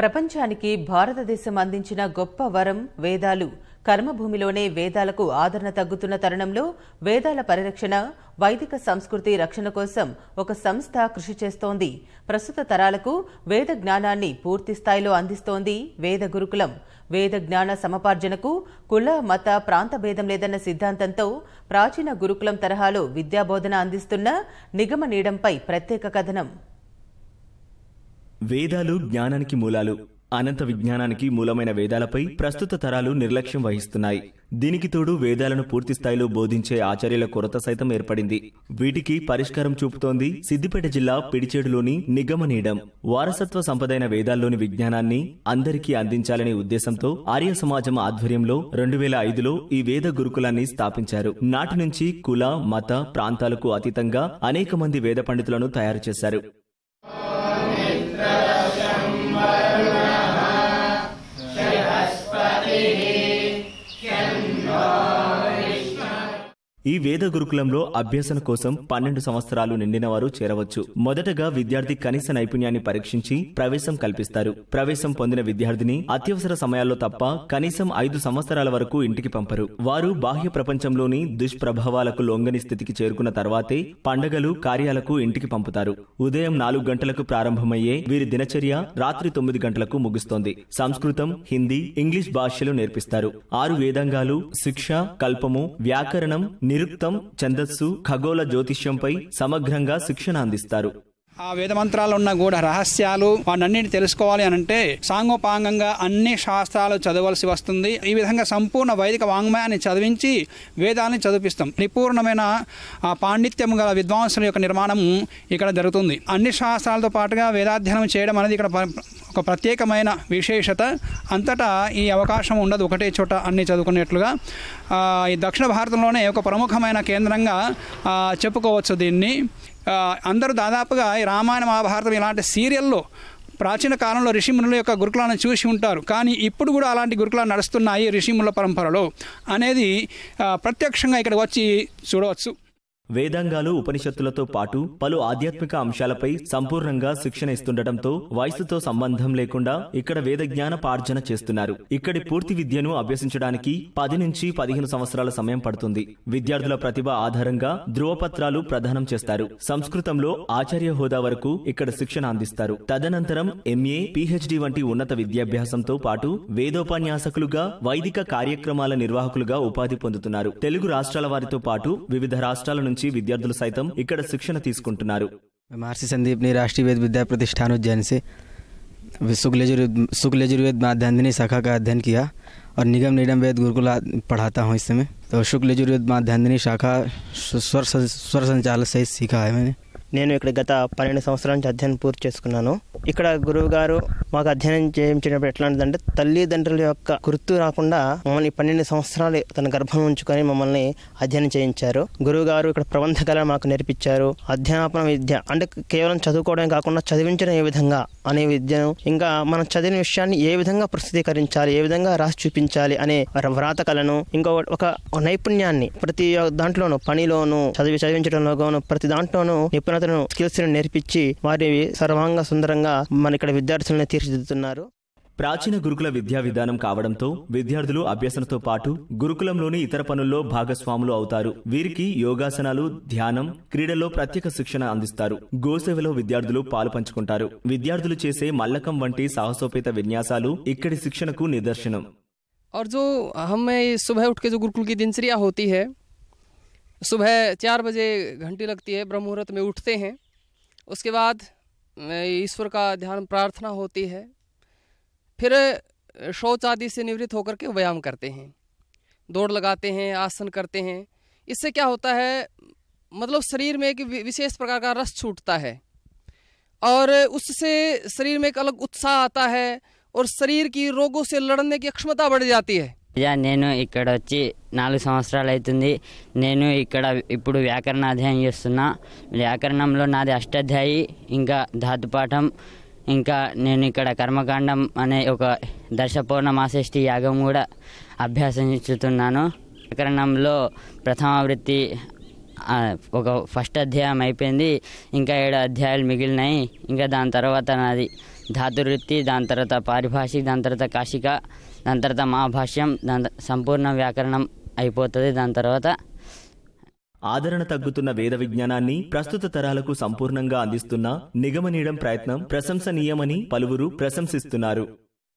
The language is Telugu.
ప్రపంచానికి భారతదేశం అందించిన గొప్ప వరం వేదాలు కర్మభూమిలోనే వేదాలకు ఆదరణ తగ్గుతున్న తరుణంలో వేదాల పరిరక్షణ వైదిక సంస్కృతి రక్షణ కోసం ఒక సంస్థ కృషి చేస్తోంది ప్రస్తుత తరాలకు వేద జ్ఞానాన్ని పూర్తి స్థాయిలో అందిస్తోంది వేద గురుకులం వేద జ్ఞాన సమపార్జనకు కుల మత ప్రాంత భేదం లేదన్న సిద్ధాంతంతో ప్రాచీన గురుకులం తరహాలో విద్యాబోధన అందిస్తున్న నిగమ నీడంపై ప్రత్యేక కథనం వేదాలు జ్ఞానానికి మూలాలు అనంత విజ్ఞానానికి మూలమైన వేదాలపై ప్రస్తుత తరాలు నిర్లక్ష్యం వహిస్తున్నాయి దీనికి తోడు వేదాలను పూర్తి స్థాయిలో బోధించే ఆచార్యుల కొరత సైతం ఏర్పడింది వీటికి పరిష్కారం చూపుతోంది సిద్దిపేట జిల్లా పిడిచేడులోని నిగమనీడం వారసత్వ సంపదైన వేదాల్లోని విజ్ఞానాన్ని అందరికీ అందించాలనే ఉద్దేశంతో ఆర్య సమాజం ఆధ్వర్యంలో రెండు వేల ఐదులో ఈ వేద గురుకులాన్ని స్థాపించారు నాటి నుంచి కుల మత ప్రాంతాలకు అతీతంగా అనేక మంది వేద పండితులను తయారు చేశారు ఈ వేద గురుకులంలో అభ్యసన కోసం పన్నెండు సంవత్సరాలు నిండినవారు చేరవచ్చు మొదటగా విద్యార్థి కనీస నైపుణ్యాన్ని పరీక్షించి ప్రవేశం కల్పిస్తారు ప్రవేశం పొందిన విద్యార్థిని అత్యవసర సమయాల్లో తప్ప కనీసం ఐదు సంవత్సరాల వరకు ఇంటికి పంపరు వారు బాహ్య ప్రపంచంలోని దుష్ప్రభావాలకు లొంగని స్థితికి చేరుకున్న తర్వాతే పండగలు కార్యాలకు ఇంటికి పంపుతారు ఉదయం నాలుగు గంటలకు ప్రారంభమయ్యే వీరి దినచర్య రాత్రి తొమ్మిది గంటలకు ముగుస్తోంది సంస్కృతం హిందీ ఇంగ్లీష్ భాషలు నేర్పిస్తారు ఆరు వేదాంగాలు శిక్ష కల్పము వ్యాకరణం నిరుక్తం ఛందస్సు ఖగోళ జ్యోతిష్యంపై సమగ్రంగా శిక్షణ అందిస్తారు ఆ మంత్రాలు ఉన్న గూఢ రహస్యాలు వాటన్నిటిని తెలుసుకోవాలి అని అంటే సాంగోపాంగంగా అన్ని శాస్త్రాలు చదవలసి వస్తుంది ఈ విధంగా సంపూర్ణ వైదిక వాంగ్మయాన్ని చదివించి వేదాన్ని చదివిస్తాం నిపూర్ణమైన ఆ పాండిత్యం గల విద్వాంసుల యొక్క నిర్మాణం ఇక్కడ జరుగుతుంది అన్ని శాస్త్రాలతో పాటుగా వేదాధ్యయనం చేయడం అనేది ఇక్కడ ఒక ప్రత్యేకమైన విశేషత అంతటా ఈ అవకాశం ఉండదు ఒకటే చోట అన్ని చదువుకునేట్లుగా ఈ దక్షిణ భారతంలోనే ఒక ప్రముఖమైన కేంద్రంగా చెప్పుకోవచ్చు దీన్ని అందరూ దాదాపుగా ఈ రామాయణ మహాభారతం ఇలాంటి సీరియల్లో ప్రాచీన కాలంలో ఋషిమునుల యొక్క గురుకులను చూసి ఉంటారు కానీ ఇప్పుడు కూడా అలాంటి గురుకులాలు నడుస్తున్నాయి ఋషిముల పరంపరలో అనేది ప్రత్యక్షంగా ఇక్కడికి వచ్చి చూడవచ్చు వేదాంగాలు ఉపనిషత్తులతో పాటు పలు ఆధ్యాత్మిక అంశాలపై సంపూర్ణంగా శిక్షణ ఇస్తుండటంతో వయసుతో సంబంధం లేకుండా ఇక్కడ వేద జ్ఞాన పార్జన చేస్తున్నారు ఇక్కడి పూర్తి విద్యను అభ్యసించడానికి పది నుంచి పదిహేను సంవత్సరాల సమయం పడుతుంది విద్యార్థుల ప్రతిభ ఆధారంగా ధృవపత్రాలు ప్రదానం చేస్తారు సంస్కృతంలో ఆచార్య హోదా వరకు ఇక్కడ శిక్షణ అందిస్తారు తదనంతరం ఎంఏ పిహెచ్డి వంటి ఉన్నత విద్యాభ్యాసంతో పాటు వేదోపన్యాసకులుగా వైదిక కార్యక్రమాల నిర్వాహకులుగా ఉపాధి పొందుతున్నారు తెలుగు రాష్ట్రాల వారితో పాటు వివిధ రాష్ట్రాల నుంచి విద్యార్థులు సైతం ఇక్కడ శిక్షణ తీసుకుంటున్నారు మహర్షి సందీప్ని రాష్ట్రీయ वेद विद्या प्रतिष्ठान उज्जैन से शुक्ल शुक्ल यजुर्वेद शाखा का अध्ययन किया और निगम निगम वेद गुरुकुल पढ़ाता हूँ इस समय तो शुक्ल यजुर्वेद माध्यांधनी शाखा स्वर स्वर संचालक से सीखा है मैंने నేను ఇక్కడ గత పన్నెండు సంవత్సరాల నుంచి అధ్యయనం పూర్తి చేసుకున్నాను ఇక్కడ గురువు గారు మాకు అధ్యయనం చేయించినప్పుడు ఎట్లాంటిదంటే తల్లిదండ్రుల యొక్క గుర్తు రాకుండా మమ్మల్ని పన్నెండు సంవత్సరాలు తన గర్భం ఉంచుకొని మమ్మల్ని అధ్యయనం చేయించారు గురువు గారు ఇక్కడ ప్రబంధ మాకు నేర్పించారు అధ్యాపన విద్య అంటే కేవలం చదువుకోవడం కాకుండా చదివించడం ఏ విధంగా అనే విద్యను ఇంకా మనం చదివిన విషయాన్ని ఏ విధంగా ప్రసిద్ధీకరించాలి ఏ విధంగా రాసి చూపించాలి అనే వ్రాత కళను ఇంకా ఒక నైపుణ్యాన్ని ప్రతి దాంట్లోనూ పనిలోను చదివి చదివించడంలోను ప్రతి దాంట్లోనూ నిపుణతను స్కిల్స్ నేర్పించి వారి సర్వాంగ సుందరంగా మన ఇక్కడ విద్యార్థులను తీర్చిదిద్దుతున్నారు प्राचीन गुरुकुल विद्याविदानम कावడంతో విద్యార్థులు అభ్యాసనంతో పాటు గురుకులంలోనే ఇతర పనుల్లో భాగస్వాములు అవుతారు వీరికి యోగాసనాలు ధ్యానం క్రిడలొ ప్రత్యక శిక్షణ అందిస్తారు గోసేవేల విద్యార్థులు పాలు పంచుకుంటారు విద్యార్థులు చేసే మల్లకం వంటి సాహసోపేత విన్యాసాలు ఇక్కడి శిక్షణకు నిర్దేశణం और जो हमें सुबह उठ के जो गुरुकुल की दिनचर्या होती है सुबह 4 बजे घंटी लगती है ब्रह्म मुहूर्त में उठते हैं उसके बाद ईश्वर का ध्यान प्रार्थना होती है फिर शौच आदि से निवृत्त होकर के व्यायाम करते हैं दौड़ लगाते हैं आसन करते हैं इससे क्या होता है मतलब शरीर में एक विशेष प्रकार का रस छूटता है और उससे शरीर में एक अलग उत्साह आता है और शरीर की रोगों से लड़ने की क्षमता बढ़ जाती है అయ్యా నేను ఇక్కడ వచ్చి నాలుగు సంవత్సరాలు అవుతుంది నేను ఇక్కడ ఇప్పుడు వ్యాకరణ అధ్యయనం చేస్తున్నా వ్యాకరణంలో నాది అష్టాధ్యాయి ఇంకా ధాతుపాఠం ఇంకా నేను ఇక్కడ కర్మకాండం అనే ఒక దర్శపూర్ణమాసిష్టి యాగం కూడా అభ్యాసించుతున్నాను ప్రకరణంలో ప్రథమ వృత్తి ఒక ఫస్ట్ అధ్యాయం అయిపోయింది ఇంకా ఏడు అధ్యాయాలు మిగిలినాయి ఇంకా దాని తర్వాత నాది ధాతువృత్తి దాని తర్వాత పారిభాషిక దాని తర్వాత కాశిక దాని తర్వాత మహాభాష్యం దాని సంపూర్ణ వ్యాకరణం అయిపోతుంది దాని తర్వాత ఆదరణ తగ్గుతున్న వేద విజ్ఞానాన్ని ప్రస్తుత తరాలకు సంపూర్ణంగా అందిస్తున్న నిగమనీయడం ప్రయత్నం ప్రశంసనీయమని పలువురు ప్రశంసిస్తున్నారు